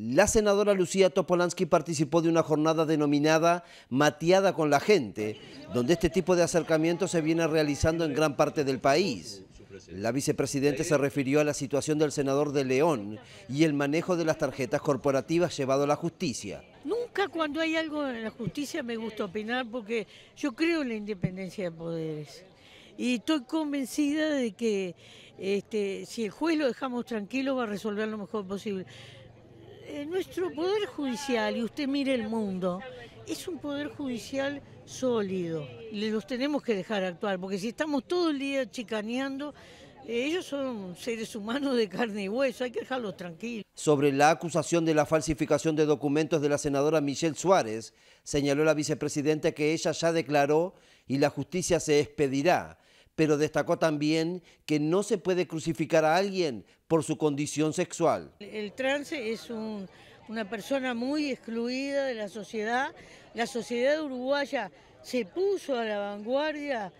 La senadora Lucía Topolansky participó de una jornada denominada Mateada con la gente, donde este tipo de acercamiento se viene realizando en gran parte del país. La vicepresidenta se refirió a la situación del senador de León y el manejo de las tarjetas corporativas llevado a la justicia. Nunca cuando hay algo en la justicia me gusta opinar porque yo creo en la independencia de poderes y estoy convencida de que este, si el juez lo dejamos tranquilo va a resolver lo mejor posible. Eh, nuestro poder judicial, y usted mire el mundo, es un poder judicial sólido. Los tenemos que dejar actuar, porque si estamos todo el día chicaneando, eh, ellos son seres humanos de carne y hueso, hay que dejarlos tranquilos. Sobre la acusación de la falsificación de documentos de la senadora Michelle Suárez, señaló la vicepresidenta que ella ya declaró y la justicia se expedirá pero destacó también que no se puede crucificar a alguien por su condición sexual. El trance es una persona muy excluida de la sociedad. La sociedad uruguaya se puso a la vanguardia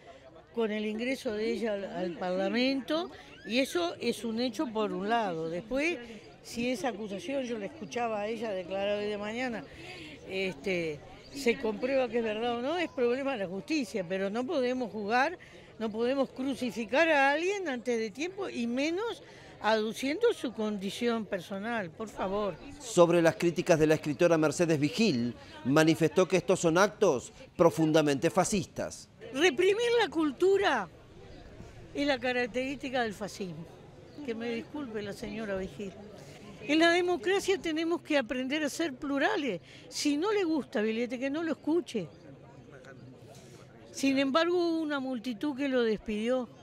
con el ingreso de ella al, Parlamento y eso es un hecho por un lado. Después, si esa acusación yo la escuchaba a ella declarar hoy de mañana, este, se comprueba que es verdad o no, es problema de la justicia, pero no podemos jugar, no podemos crucificar a alguien antes de tiempo y menos aduciendo su condición personal, por favor. Sobre las críticas de la escritora Mercedes Vigil, manifestó que estos son actos profundamente fascistas. Reprimir la cultura es la característica del fascismo. Que me disculpe la señora Vigil. En la democracia tenemos que aprender a ser plurales. Si no le gusta billete, que no lo escuche. Sin embargo, hubo una multitud que lo despidió.